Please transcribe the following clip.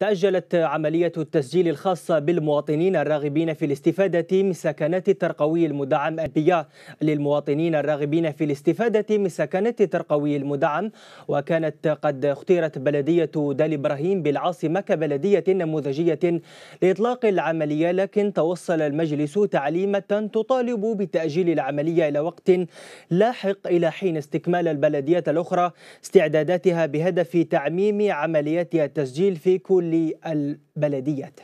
تأجلت عملية التسجيل الخاصة بالمواطنين الراغبين في الاستفادة من سكنات الترقوي المدعم البيا للمواطنين الراغبين في الاستفادة من سكنات الترقوي المدعم وكانت قد اختيرت بلدية دال إبراهيم بالعاصمة كبلدية نموذجية لإطلاق العملية لكن توصل المجلس تعليمة تطالب بتأجيل العملية إلى وقت لاحق إلى حين استكمال البلديات الأخرى استعداداتها بهدف تعميم عمليات التسجيل في كل كل البلديات